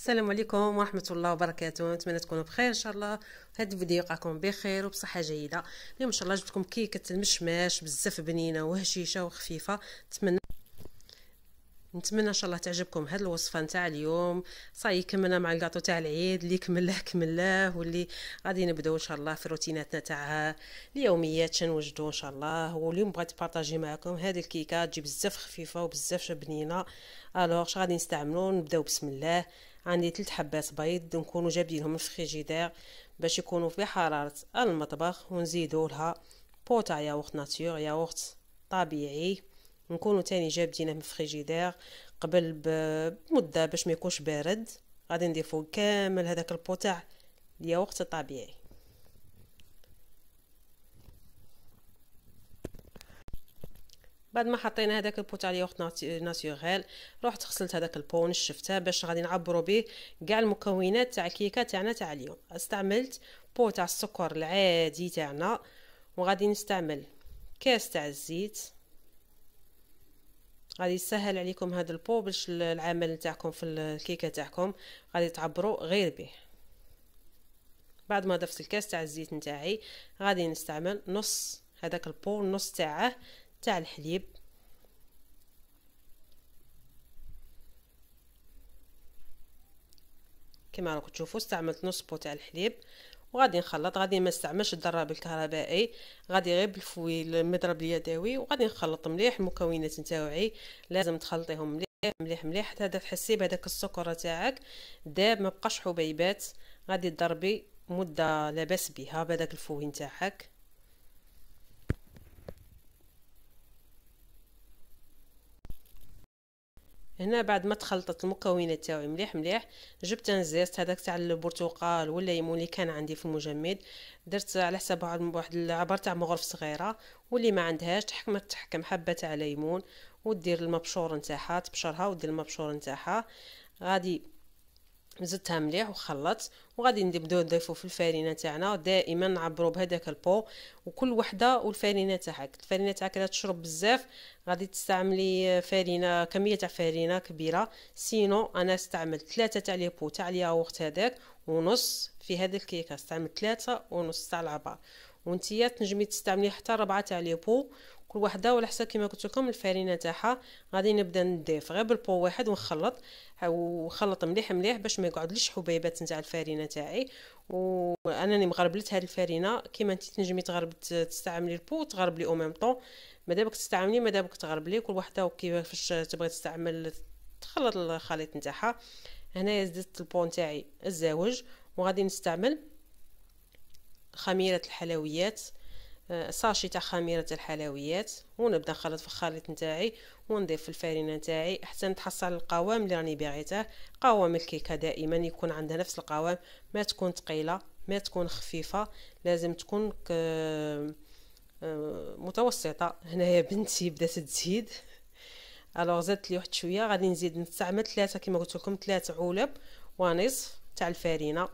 السلام عليكم ورحمه الله وبركاته نتمنى تكونوا بخير ان شاء الله هذا الفيديو يلقاكم بخير وبصحه جيده اليوم ان شاء الله جبتكم كيكه المشماش بزاف بنينه وهشيشه وخفيفه نتمنى نتمنى ان شاء الله تعجبكم هذه الوصفه نتاع اليوم صاي كملنا مع الكاطو تاع العيد اللي كملاه كملاه واللي غادي نبداو ان شاء الله في روتيناتنا تاع اليوميات شنوجدو ان شاء الله واليوم بغيت نبارطاجي معكم هذه الكيكه تجي بزاف خفيفه وبزاف بنينه الوغ اش غادي نستعملو نبداو بسم الله عندي ثلاث حبات بيض نكونوا جابينهم من الفريجيدير باش يكونوا في حراره المطبخ ونزيدوا لها بوطا ياغورت ناتور ياغورت طبيعي نكونوا تاني جابدينه من الفريجيدير قبل بمده باش ما يكونش بارد غادي نضيفو كامل هذاك البوطا ياغورت طبيعي الطبيعي بعد ما حطينا هذاك البوت على ياغورت ناتوريل رحت غسلت هذاك البون شفتها باش غادي نعبرو به كاع المكونات تاع الكيكه تاعنا تاع اليوم استعملت بو تاع السكر العادي تاعنا وغادي نستعمل كاس تاع الزيت غادي يسهل عليكم هذا البو باش العمل تاعكم في الكيكه تاعكم غادي تعبروا غير به بعد ما ضفت الكاس تاع الزيت نتاعي غادي نستعمل نص هذاك البو نص تاعه تاع الحليب كما راكم تشوفوا استعملت نص بو تاع الحليب وغادي نخلط غادي ما نستعملش الدراب الكهربائي غادي غير بالفويل المضرب اليدوي وغادي نخلط مليح المكونات نتاوعي لازم تخلطيهم مليح مليح مليح حتى تحسي بهذاك السكر تاعك داب ما بقاش حبيبات غادي تضربي مده لاباس بها بهذاك الفوين تاعك هنا بعد ما تخلطت المكونات تاعي مليح مليح جبت انزيست هذاك تاع البرتقال والليمون اللي كان عندي في المجمد درت على حساب واحد العبر تاع مغرف صغيره واللي ما عندهاش تحكم تحكم حبه تاع ليمون ودير المبشور نتاعها تبشرها ودير المبشور نتاعها غادي زدتها مليح وخلطت وغادي نبداو نضيفو في الفرينه تاعنا دائما نعبرو بهذاك البو وكل وحده والفرينه تاعك الفرينه تاعك الا تشرب بزاف غادي تستعملي فرينه كميه تاع فرينه كبيره سينو انا استعملت ثلاثه تاع لي بو تاع الياغورت هذاك ونص في هذا الكيكه استعملت ثلاثه ونص تاع العبار وانتيا تنجمي تستعملي حتى ربعه تاع لي بو كل وحده على حساب كما قلت لكم الفرينه تاعها غادي نبدا نضيف غير بالبو واحد ونخلط وخلط مليح مليح باش ما يقعدليش حبيبات نتاع الفرينه تاعي وانني مغربلت هذه الفرينه كيما انت تنجمي تغرب تستعملي البو وتغربلي او ميم طون مادابك تستعملي مادابك تغربلي كل وحده وكيفاش تبغي تستعمل تخلط الخليط نتاعها هنايا زدت البو نتاعي الزاوج وغادي نستعمل خميره الحلويات ساشي تاع خميره الحلويات ونبدا نخلط في الخليط نتاعي ونضيف الفرينه نتاعي حتى نتحصل القوام اللي راني باغيته قوام الكيكه دائما يكون عندها نفس القوام ما تكون ثقيله ما تكون خفيفه لازم تكون آه، متوسطه هنايا بنتي بدات تزيد الوغ زادت لي واحد شويه غادي نزيد نستعمل ثلاثه كما قلت لكم ثلاثه علب ونصف تاع الفرينه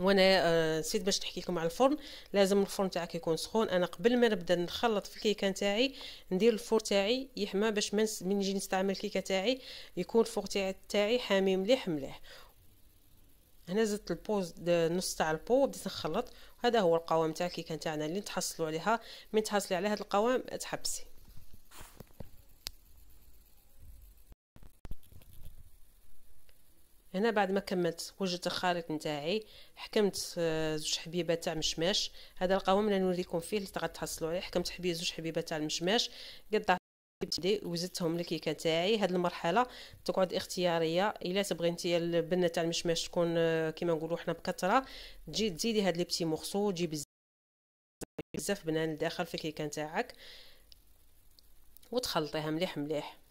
وانا آه، نسيت باش نحكي لكم على الفرن لازم الفرن تاعك يكون سخون انا قبل ما نبدا نخلط في الكيكه تاعي ندير الفور تاعي يحمى باش من نجي نستعمل الكيكه تاعي يكون الفور تاعي حامي مليح مليح هنا زدت البوز نص تاع البو بديت نخلط هذا هو القوام تاع الكيكه تاعنا اللي تحصلوا عليها من تحصلي على هذا القوام تحبسي هنا بعد ما كملت وجدت الخليط نتاعي حكمت آه، زوج حبيبات تاع مشماش هذا القوام اللي نوريكم فيه اللي تحصلوا عليه حكمت حبيبه زوج حبيبات تاع المشماش قطعت بدي وزدتهم الكيكه تاعي هاد المرحله تقعد اختياريه الا تبغي انت البنه تاع المشماش تكون آه، كيما نقولوا حنا بكثره تجي تزيدي هاد لي بتي مورسو تجيب بزاف بنان داخل في الكيكه نتاعك وتخلطيها مليح مليح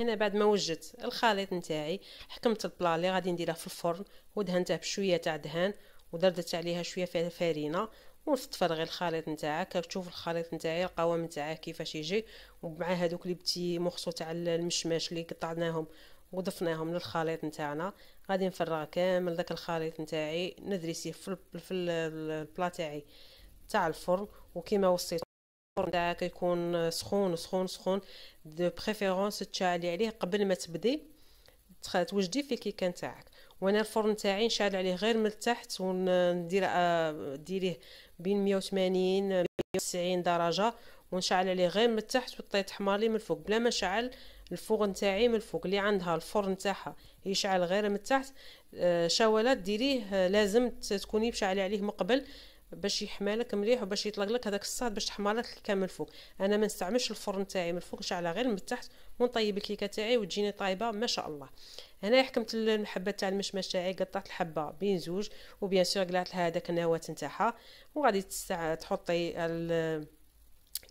هنا بعد ما وجدت الخليط نتاعي حكمت البلا اللي غادي نديرها في الفرن ودهنته بشويه تاع دهان ودردت عليها شويه فارينه فرينه وتفرغي الخليط نتاعك تشوف الخليط نتاعي القوام نتاعه كيفاش يجي ومع هذوك لي بتي مخصو تاع المشماش اللي قطعناهم وضفناهم للخليط نتاعنا غادي نفرغ كامل داك الخليط نتاعي ندرسيه في البلا تاعي تاع الفرن وكيما وصيت الفرن كيكون سخون سخون سخون دو بريفيرونس تشعلي عليه قبل ما تبدي توجدي في الكيكه نتاعك وانا الفرن تاعي نشعل عليه غير من التحت وندير آه، ديريه بين 180 190 درجه ونشعل عليه غير من التحت وطي تحمر لي من الفوق بلا ما نشعل الفرن تاعي من الفوق اللي عندها الفرن تاعها يشعل غير من التحت آه، شاولات ديريه آه، لازم تكوني مشعله عليه مقبل قبل باش يحمالك مليح وباش يطلق لك هذاك الصاد باش تحمر لك كامل الفوق انا ما نستعملش الفرن تاعي من الفوق نشعلها غير من التحت ونطيب الكيكه تاعي وتجيني طايبه ما شاء الله هنا حكمت الحبه تاع المشمش تاعي قطعت الحبه بين زوج وبيان سور قلعت لها هذاك النواه نتاعها وغادي تحطي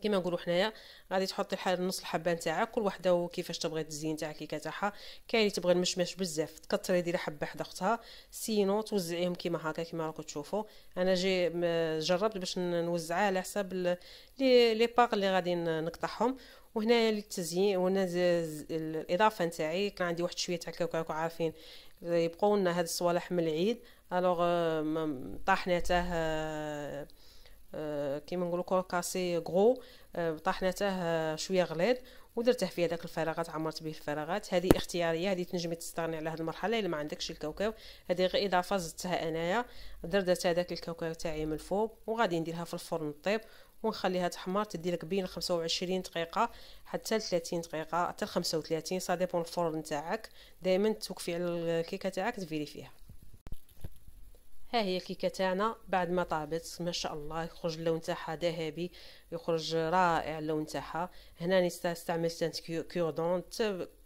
كما نقولوا حنايا غادي تحطي حال نص الحبه نتاعك كل وحده وكيفاش تبغي تزين تاع الكيكه تاعها كاين اللي تبغي المشمش بزاف تكثري ديري حبه حدا اختها سينو توزعيهم كيما هكا كيما راكم تشوفوا انا جي جربت باش نوزعها على حساب لي لي باغ اللي غادي نقطعهم وهنا للتزيين وهنا الاضافه نتاعي كان عندي واحد شويه تاع الكاكاو عارفين يبقوا لنا هاد الصوالح من العيد الوغ طاحنا طاحناتاه آه، كيما نقولوا كوركاسي غرو آه، طحنته شويه غليظ ودرته في هذاك الفراغات عمرت به الفراغات هذه اختياريه هذه تنجمي تستغني على هذه المرحله الا ما عندكش الكاوكاو هذه غير اضافه زدتها انايا دردت هذاك الكاوكاو تاعي من الفوق وغادي نديرها في الفرن طيب ونخليها تحمر تدي لك بين 25 دقيقه حتى 30 دقيقه حتى 35 سا ديبون الفرن تاعك دائما توقفي على الكيكه تاعك تفيري فيها ها هي الكيكه تاعنا بعد ما طابت ما شاء الله يخرج اللون تاعها ذهبي يخرج رائع اللون تاعها هنا نستعمل سانت كيوردون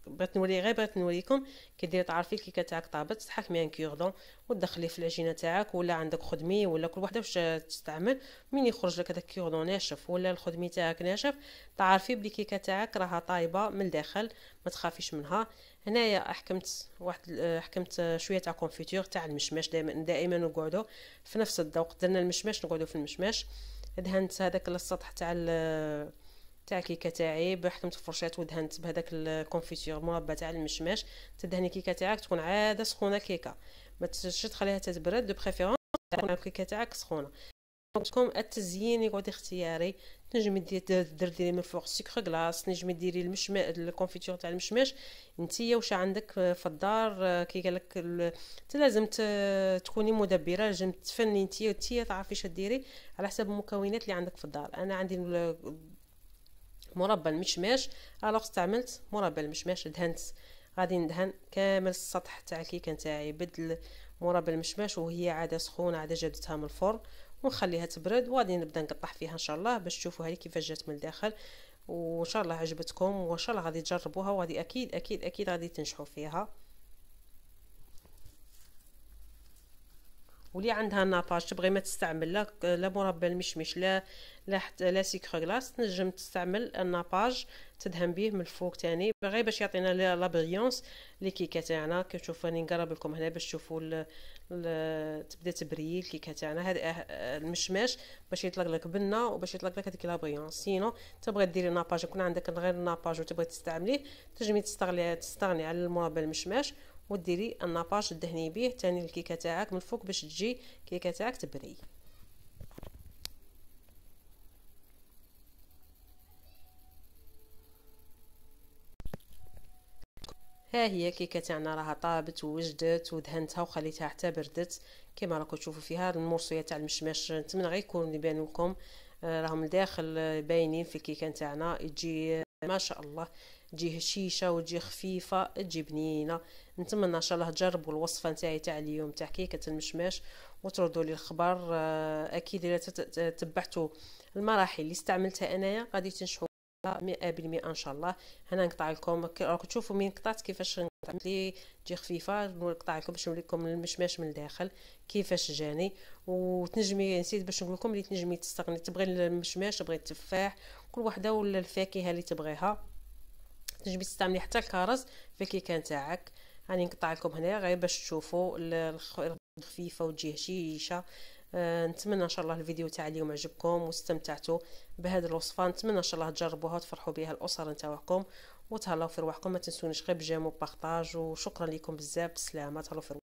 بغيت نوري غير بغيت نوريكم كي دير تعرفي الكيكه تاعك طابت تحكمي ان كيوردون وتدخليه في العجينه تاعك ولا عندك خدمي ولا كل وحده واش تستعمل من يخرج لك هذاك كيوردون ناشف ولا الخدمي تاعك ناشف تعرفي بلي الكيكه تاعك راها طايبه من الداخل ما تخافيش منها هنايا حكمت واحد آه، حكمت آه، شويه تاع كونفيتور تاع المشماش دائما دائما نقعدو في نفس الذوق درنا المشماش نقعدو في المشماش دهنت هذاك السطح تاع تاع الكيكه تاعي بحكمت فرشات ودهنت بهذاك الكونفيتور مربى تاع المشماش تدهني الكيكه تاعك تكون عاده سخونه كيكه ما تخليها تتبرد دو بريفيرونس تكون الكيكه تاعك سخونه كوم التزيين يقعد اختياري تنجمي دير ديري من فوق سكر كلاص تنجمي ديري المشماش الكونفيتور تاع المشماش نتيا واش عندك في الدار كي قالك انت لازم تكوني مدبره لازم تفني نتيا نتيا تعرفي اش ديري على حسب المكونات اللي عندك في الدار انا عندي مربى المشماش الوغ استعملت مربى المشماش دهنت غادي ندهن كامل السطح تاع الكيكه نتاعي بدل مربى المشماش وهي عاده سخونه عاده جبدتها من الفرن ونخليها تبرد وغادي نبدا نقطع فيها ان شاء الله باش تشوفوا هذه كيفاش جات من الداخل وان شاء الله عجبتكم وان شاء الله غادي تجربوها وغادي اكيد اكيد اكيد غادي تنجحوا فيها واللي عندها ناباج تبغي ما تستعمل لا لا مربى المشمش لا لا حتى لا سيكر غلاس تنجم تستعمل الناباج تدهن به من الفوق تاني غير باش يعطينا لا بريونس كيكه تاعنا كتشوف راني نقرب لكم هنا باش تشوفوا تبدا تبري الكيكه تاعنا هذا أه، المشماش باش يطلق لك بنه وباش يطلق لك هذيك لا بريونس سينو تبغي ديري ناباج يكون عندك غير الناباج وتبغي تستعمليه تنجمي تستغلي تستغني على المربى المشماش وديري الناباج تدهني به تاني الكيكه تاعك من الفوق باش تجي الكيكه تاعك تبري هي كيكه تاعنا راها طابت ووجدت ودهنتها وخليتها حتى بردت كما راكم تشوفوا فيها المرصيه تاع المشماش نتمنى غير يكون يبان لكم آه، راهم الداخل آه، باينين في الكيكه تاعنا تجي ما شاء الله تجي هشيشه وتجي خفيفه تجي بنينه نتمنى ان شاء الله تجربوا الوصفه نتاعي تاع اليوم تاع كيكه المشماش وتردوا لي الخبر آه، اكيد الا تبعتوا المراحل اللي استعملتها انايا غادي تنجحوا مئة بالمئة ان شاء الله هنا نقطع لكم راكم تشوفوا من قطعت كيفاش نقطع لي تجي خفيفه نقطع لكم باش نوريكم المشماش من الداخل كيفاش جاني وتنجمي نسيت باش نقول لكم اللي تنجمي تستغني تبغي المشماش تبغي التفاح كل وحده ولا الفاكهه اللي تبغيها تنجمي تستعملي حتى الكرز في كان نتاعك راني يعني نقطع لكم هنايا غير باش تشوفوا الخفيفه وتجي هشيشه آه، نتمنى ان شاء الله الفيديو تاع اليوم عجبكم واستمتعتوا بهذه الوصفه نتمنى ان شاء الله تجربوها وتفرحوا بها الاسره نتاعكم وتهلاو في رواحكم ما تنسونيش غير بجيم وبارطاج وشكرا لكم بزاف بالسلامه تهلاو في